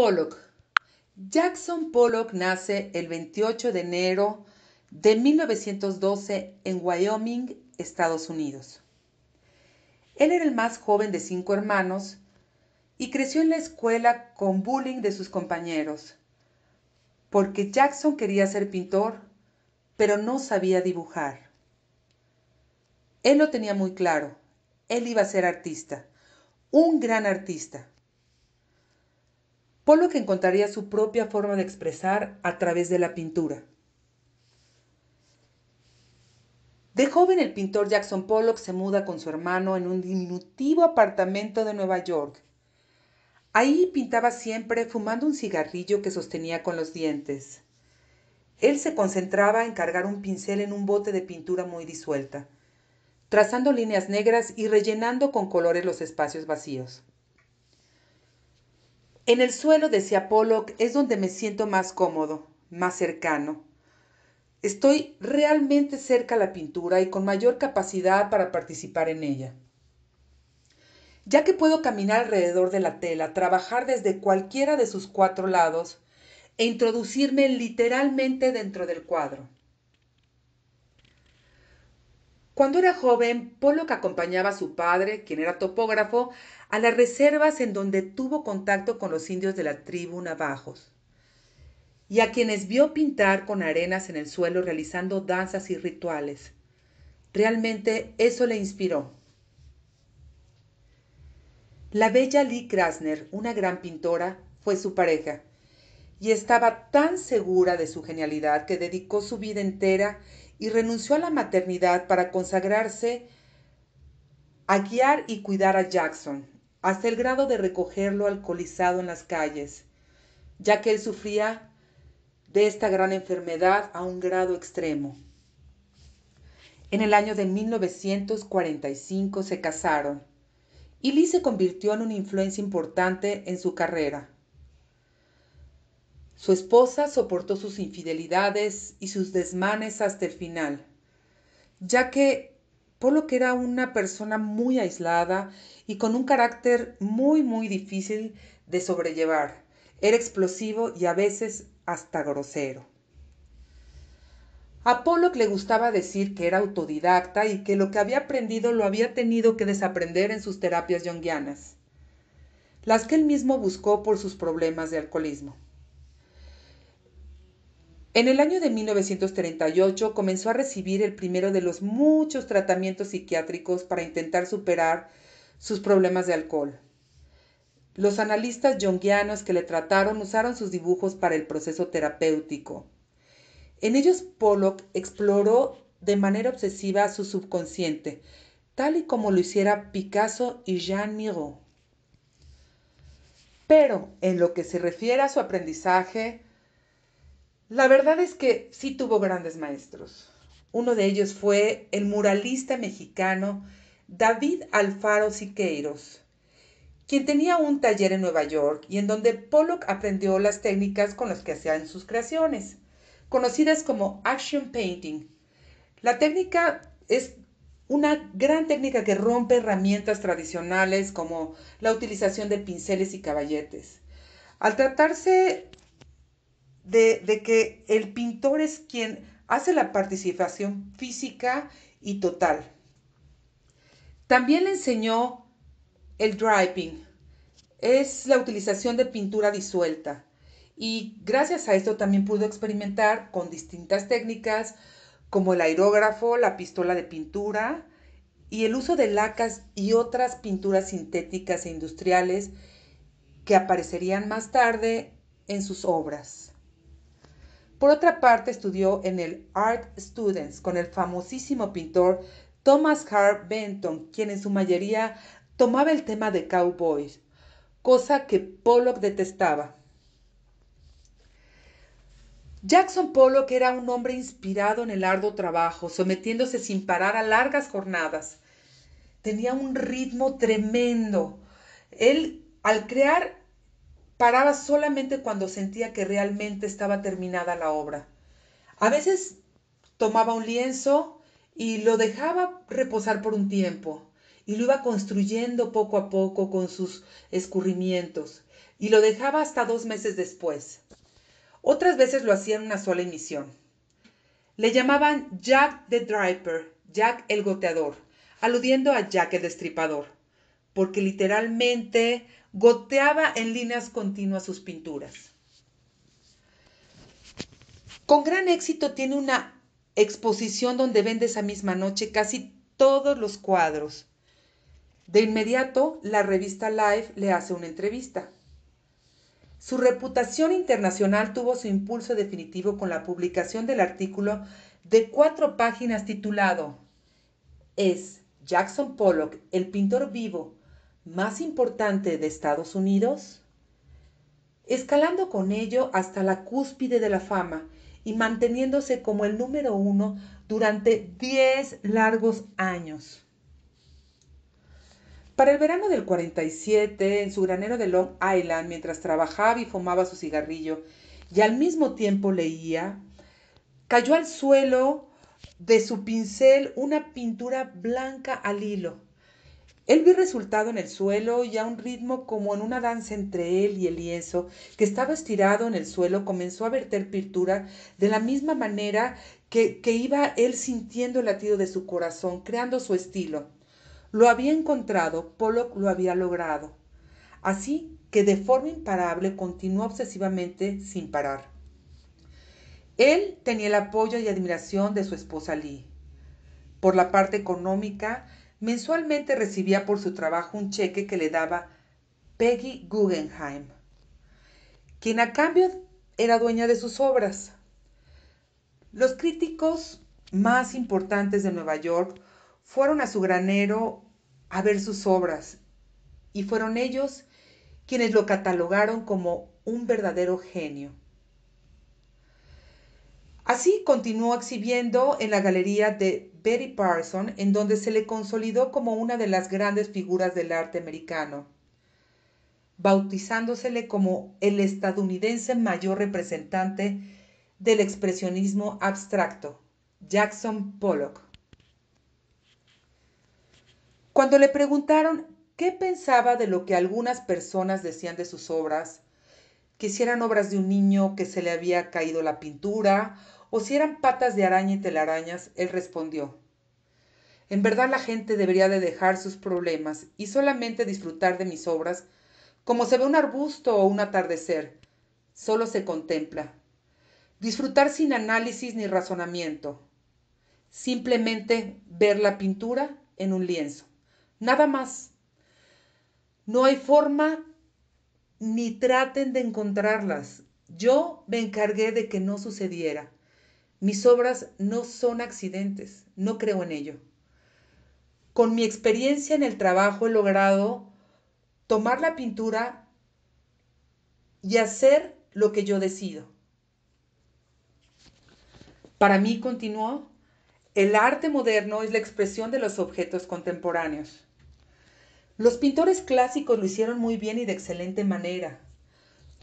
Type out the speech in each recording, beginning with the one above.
Pollock. Jackson Pollock nace el 28 de enero de 1912 en Wyoming, Estados Unidos. Él era el más joven de cinco hermanos y creció en la escuela con bullying de sus compañeros, porque Jackson quería ser pintor, pero no sabía dibujar. Él lo tenía muy claro, él iba a ser artista, un gran artista. Pollock encontraría su propia forma de expresar a través de la pintura. De joven, el pintor Jackson Pollock se muda con su hermano en un diminutivo apartamento de Nueva York. Ahí pintaba siempre fumando un cigarrillo que sostenía con los dientes. Él se concentraba en cargar un pincel en un bote de pintura muy disuelta, trazando líneas negras y rellenando con colores los espacios vacíos. En el suelo, decía Pollock, es donde me siento más cómodo, más cercano. Estoy realmente cerca a la pintura y con mayor capacidad para participar en ella. Ya que puedo caminar alrededor de la tela, trabajar desde cualquiera de sus cuatro lados e introducirme literalmente dentro del cuadro. Cuando era joven, Pollock acompañaba a su padre, quien era topógrafo, a las reservas en donde tuvo contacto con los indios de la tribu navajos, y a quienes vio pintar con arenas en el suelo realizando danzas y rituales. Realmente eso le inspiró. La bella Lee Krasner, una gran pintora, fue su pareja y estaba tan segura de su genialidad que dedicó su vida entera y renunció a la maternidad para consagrarse a guiar y cuidar a Jackson, hasta el grado de recogerlo alcoholizado en las calles, ya que él sufría de esta gran enfermedad a un grado extremo. En el año de 1945 se casaron y Lee se convirtió en una influencia importante en su carrera. Su esposa soportó sus infidelidades y sus desmanes hasta el final, ya que Pollock que era una persona muy aislada y con un carácter muy, muy difícil de sobrellevar. Era explosivo y a veces hasta grosero. A le gustaba decir que era autodidacta y que lo que había aprendido lo había tenido que desaprender en sus terapias junguianas, las que él mismo buscó por sus problemas de alcoholismo. En el año de 1938 comenzó a recibir el primero de los muchos tratamientos psiquiátricos para intentar superar sus problemas de alcohol. Los analistas junguianos que le trataron usaron sus dibujos para el proceso terapéutico. En ellos Pollock exploró de manera obsesiva su subconsciente, tal y como lo hiciera Picasso y Jean Miró. Pero en lo que se refiere a su aprendizaje, la verdad es que sí tuvo grandes maestros. Uno de ellos fue el muralista mexicano David Alfaro Siqueiros, quien tenía un taller en Nueva York y en donde Pollock aprendió las técnicas con las que hacían sus creaciones, conocidas como action painting. La técnica es una gran técnica que rompe herramientas tradicionales como la utilización de pinceles y caballetes. Al tratarse de, que el pintor es quien hace la participación física y total. También le enseñó el driving, es la utilización de pintura disuelta. Y gracias a esto también pudo experimentar con distintas técnicas como el aerógrafo, la pistola de pintura y el uso de lacas y otras pinturas sintéticas e industriales que aparecerían más tarde en sus obras. Por otra parte, estudió en el Art Students con el famosísimo pintor Thomas Hart Benton, quien en su mayoría tomaba el tema de cowboys, cosa que Pollock detestaba. Jackson Pollock era un hombre inspirado en el arduo trabajo, sometiéndose sin parar a largas jornadas. Tenía un ritmo tremendo. Él, al crear Paraba solamente cuando sentía que realmente estaba terminada la obra. A veces tomaba un lienzo y lo dejaba reposar por un tiempo y lo iba construyendo poco a poco con sus escurrimientos y lo dejaba hasta dos meses después. Otras veces lo hacía en una sola emisión. Le llamaban Jack the Driper, Jack el goteador, aludiendo a Jack el destripador porque literalmente goteaba en líneas continuas sus pinturas. Con gran éxito tiene una exposición donde vende esa misma noche casi todos los cuadros. De inmediato, la revista Life le hace una entrevista. Su reputación internacional tuvo su impulso definitivo con la publicación del artículo de cuatro páginas titulado ¿Es Jackson Pollock el pintor vivo más importante de Estados Unidos? Escalando con ello hasta la cúspide de la fama y manteniéndose como el número uno durante 10 largos años. Para el verano del 47, en su granero de Long Island, mientras trabajaba y fumaba su cigarrillo y al mismo tiempo leía, cayó al suelo de su pincel una pintura blanca al hilo él vi resultado en el suelo y a un ritmo como en una danza entre él y el lienzo, que estaba estirado en el suelo, comenzó a verter pintura de la misma manera que, que iba él sintiendo el latido de su corazón, creando su estilo. Lo había encontrado, Pollock lo había logrado. Así que de forma imparable continuó obsesivamente sin parar. Él tenía el apoyo y admiración de su esposa Lee. Por la parte económica, Mensualmente recibía por su trabajo un cheque que le daba Peggy Guggenheim, quien a cambio era dueña de sus obras. Los críticos más importantes de Nueva York fueron a su granero a ver sus obras y fueron ellos quienes lo catalogaron como un verdadero genio. Así continuó exhibiendo en la galería de Betty Parson, en donde se le consolidó como una de las grandes figuras del arte americano, bautizándosele como el estadounidense mayor representante del expresionismo abstracto, Jackson Pollock. Cuando le preguntaron qué pensaba de lo que algunas personas decían de sus obras, que eran obras de un niño que se le había caído la pintura o si eran patas de araña y telarañas, él respondió En verdad la gente debería de dejar sus problemas y solamente disfrutar de mis obras como se ve un arbusto o un atardecer. Solo se contempla. Disfrutar sin análisis ni razonamiento. Simplemente ver la pintura en un lienzo. Nada más. No hay forma ni traten de encontrarlas. Yo me encargué de que no sucediera. Mis obras no son accidentes, no creo en ello. Con mi experiencia en el trabajo he logrado tomar la pintura y hacer lo que yo decido. Para mí, continuó, el arte moderno es la expresión de los objetos contemporáneos. Los pintores clásicos lo hicieron muy bien y de excelente manera.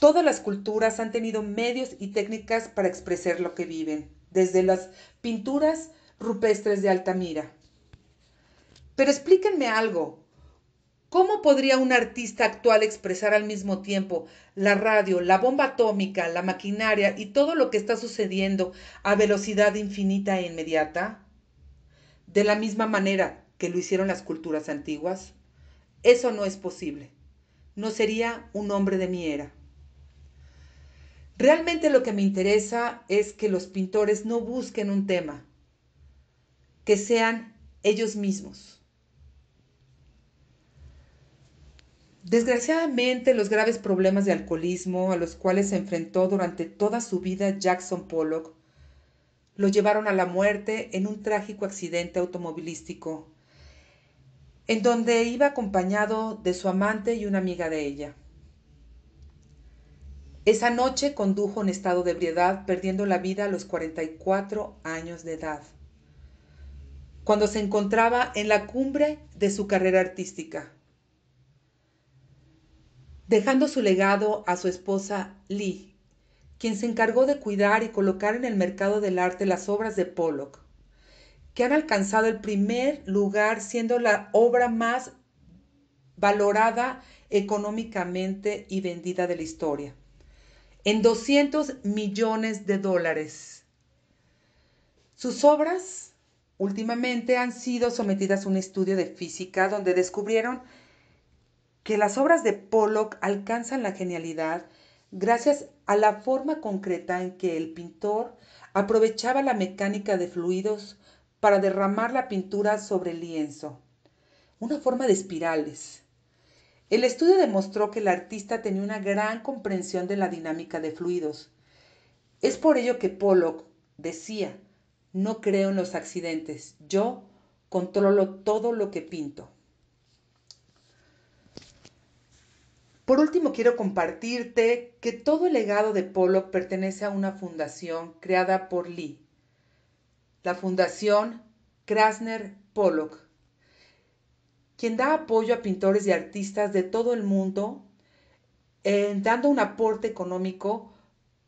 Todas las culturas han tenido medios y técnicas para expresar lo que viven desde las pinturas rupestres de Altamira. Pero explíquenme algo. ¿Cómo podría un artista actual expresar al mismo tiempo la radio, la bomba atómica, la maquinaria y todo lo que está sucediendo a velocidad infinita e inmediata? De la misma manera que lo hicieron las culturas antiguas. Eso no es posible. No sería un hombre de mi era. Realmente lo que me interesa es que los pintores no busquen un tema, que sean ellos mismos. Desgraciadamente, los graves problemas de alcoholismo a los cuales se enfrentó durante toda su vida Jackson Pollock lo llevaron a la muerte en un trágico accidente automovilístico, en donde iba acompañado de su amante y una amiga de ella. Esa noche condujo en estado de ebriedad, perdiendo la vida a los 44 años de edad, cuando se encontraba en la cumbre de su carrera artística, dejando su legado a su esposa Lee, quien se encargó de cuidar y colocar en el mercado del arte las obras de Pollock, que han alcanzado el primer lugar siendo la obra más valorada económicamente y vendida de la historia en 200 millones de dólares. Sus obras últimamente han sido sometidas a un estudio de física donde descubrieron que las obras de Pollock alcanzan la genialidad gracias a la forma concreta en que el pintor aprovechaba la mecánica de fluidos para derramar la pintura sobre el lienzo, una forma de espirales el estudio demostró que el artista tenía una gran comprensión de la dinámica de fluidos. Es por ello que Pollock decía, no creo en los accidentes, yo controlo todo lo que pinto. Por último, quiero compartirte que todo el legado de Pollock pertenece a una fundación creada por Lee, la Fundación Krasner Pollock, quien da apoyo a pintores y artistas de todo el mundo, eh, dando un aporte económico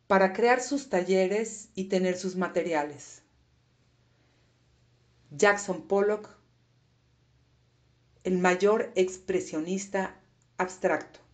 para crear sus talleres y tener sus materiales. Jackson Pollock, el mayor expresionista abstracto.